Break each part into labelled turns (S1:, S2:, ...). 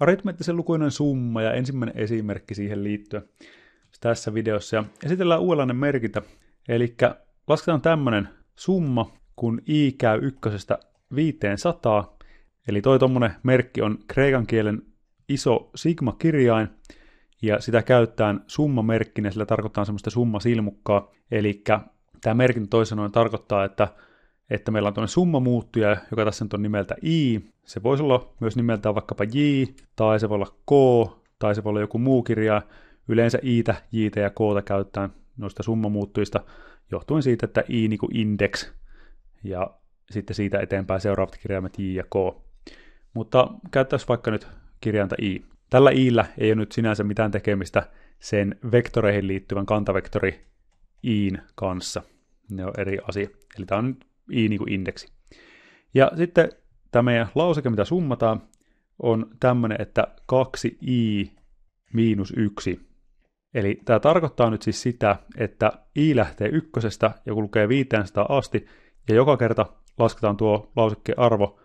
S1: aritmeettisen lukuinen summa ja ensimmäinen esimerkki siihen liittyen tässä videossa. Ja esitellään uudenlainen merkintä, eli lasketaan tämmöinen summa, kun i käy ykkösestä 500, eli toi tuommoinen merkki on kreikan kielen iso sigma-kirjain, ja sitä summa summamerkkinä, sillä tarkoittaa semmoista summasilmukkaa, eli tämä merkintä toisenoin tarkoittaa, että että meillä on tuonne muuttuja, joka tässä nyt on nimeltä i. Se voisi olla myös nimeltään vaikkapa j, tai se voi olla k, tai se voi olla joku muu kirja. Yleensä iitä, jitä ja koota käytetään noista summamuuttujista johtuen siitä, että i niin kuin index, ja sitten siitä eteenpäin seuraavat kirjaimet j ja k. Mutta käyttäisiin vaikka nyt kirjainta i. Tällä iillä ei ole nyt sinänsä mitään tekemistä sen vektoreihin liittyvän kantavektori iin kanssa. Ne on eri asia. Eli tämä on i niin kuin indeksi. Ja sitten tämä meidän lauseke, mitä summataan, on tämmöinen, että 2i miinus 1. Eli tämä tarkoittaa nyt siis sitä, että i lähtee ykkösestä ja kun lukee 500 asti, ja joka kerta lasketaan tuo lausekkeen arvo,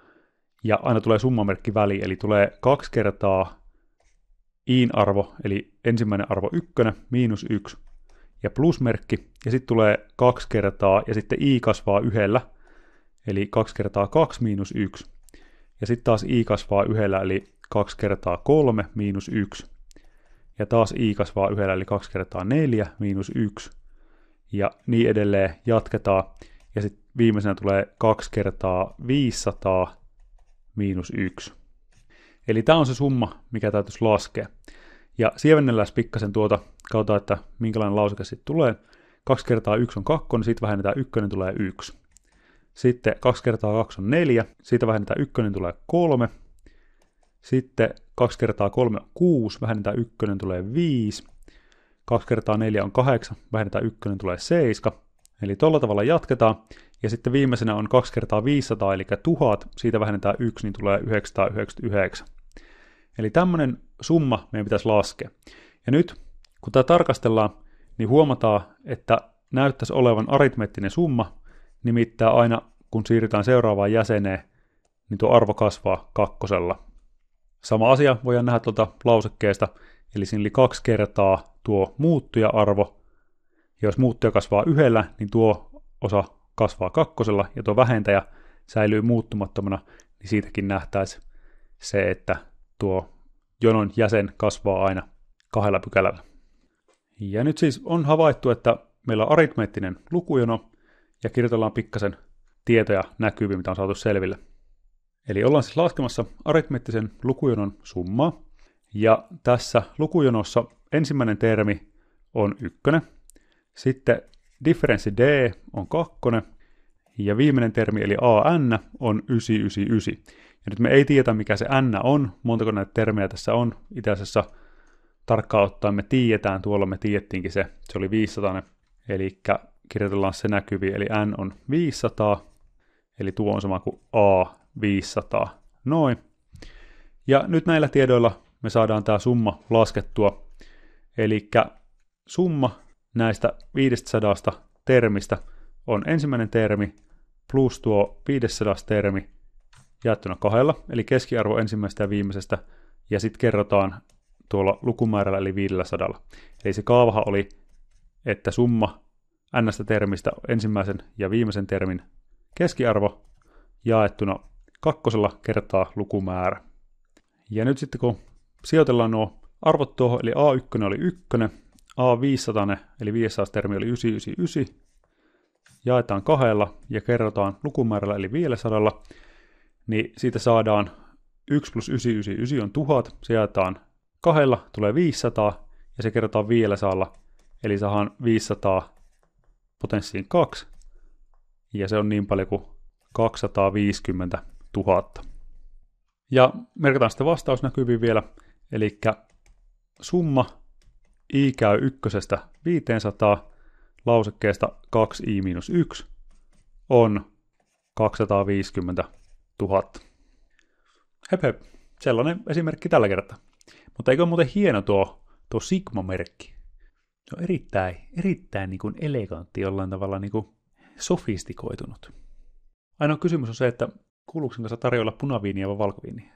S1: ja aina tulee summamerkki väliin, eli tulee kaksi kertaa iin arvo, eli ensimmäinen arvo ykkönen, miinus yksi, ja plusmerkki, ja sitten tulee kaksi kertaa, ja sitten i kasvaa yhdellä, eli 2 kertaa 2 miinus 1. Ja sitten taas i kasvaa yhdellä, eli 2 kertaa 3 miinus 1. Ja taas i kasvaa yhdellä, eli 2 kertaa 4 miinus 1. Ja niin edelleen jatketaan. Ja sitten viimeisenä tulee 2 kertaa 500 miinus 1. Eli tämä on se summa, mikä täytyisi laskea. Ja sievennellään pikkasen tuota, kautta, että minkälainen lauseke sitten tulee. 2 kertaa 1 on 2, niin sitten vähennetään 1, niin tulee 1. Sitten 2 kertaa 2 on 4, siitä vähennetään 1 tulee 3. Sitten 2 kertaa 3 on 6, vähennetään 1 tulee 5. 2 kertaa 4 on 8, vähennetään 1 tulee 7. Eli tuolla tavalla jatketaan. Ja sitten viimeisenä on 2 kertaa 500, eli 1000, siitä vähennetään 1, niin tulee 999. Eli tämmöinen summa meidän pitäisi laskea. Ja nyt, kun tämä tarkastellaan, niin huomataan, että näyttäisi olevan aritmeettinen summa, Nimittäin aina, kun siirrytään seuraavaan jäseneen, niin tuo arvo kasvaa kakkosella. Sama asia voidaan nähdä tuolta lausekkeesta, eli siinä oli kaksi kertaa tuo muuttuja-arvo. Ja jos muuttuja kasvaa yhdellä, niin tuo osa kasvaa kakkosella ja tuo vähentäjä säilyy muuttumattomana, niin siitäkin nähtäisi se, että tuo jonon jäsen kasvaa aina kahdella pykälällä. Ja nyt siis on havaittu, että meillä on aritmeettinen lukujono, ja kirjoitellaan pikkasen tietoja näkyviin, mitä on saatu selville. Eli ollaan siis laskemassa aritmettisen lukujonon summaa, ja tässä lukujonossa ensimmäinen termi on ykkönen, sitten differenssi D on kakkonen, ja viimeinen termi eli AN on 999. Ja nyt me ei tiedä, mikä se N on, montako näitä termejä tässä on. Itse asiassa tarkkaan ottaen me tiedetään, tuolla me tiettiinkin se, se oli 500. Eli kirjoitellaan se näkyviin, eli n on 500, eli tuo on sama kuin a 500, noin. Ja nyt näillä tiedoilla me saadaan tämä summa laskettua, eli summa näistä 500 termistä on ensimmäinen termi plus tuo 500 termi jaettuna kahdella, eli keskiarvo ensimmäisestä ja viimeisestä, ja sitten kerrotaan tuolla lukumäärällä eli 500. Eli se kaavahan oli, että summa ns termistä ensimmäisen ja viimeisen termin keskiarvo jaettuna kakkosella kertaa lukumäärä. Ja nyt sitten kun sijoitellaan nuo arvot tuohon, eli A1 oli 1, A500 eli 500 termi oli 999, jaetaan kahdella ja kerrotaan lukumäärällä eli 500, niin siitä saadaan 1 plus 999 on 1000, se jaetaan kahdella, tulee 500 ja se kerrotaan 500, eli saadaan 500 potenssiin 2, ja se on niin paljon kuin 250 000. Ja merkataan sitten vastaus näkyviin vielä, eli summa i käy ykkösestä 500 lausekkeesta 2i-1 on 250 000. Hep hep, sellainen esimerkki tällä kertaa. Mutta eikö muuten hieno tuo, tuo Sigma-merkki? Se on erittäin, erittäin niin kuin elegantti jollain tavalla niin kuin sofistikoitunut. Ainoa kysymys on se, että kuuluuko tarjolla punaviiniä vai valkoviiniä?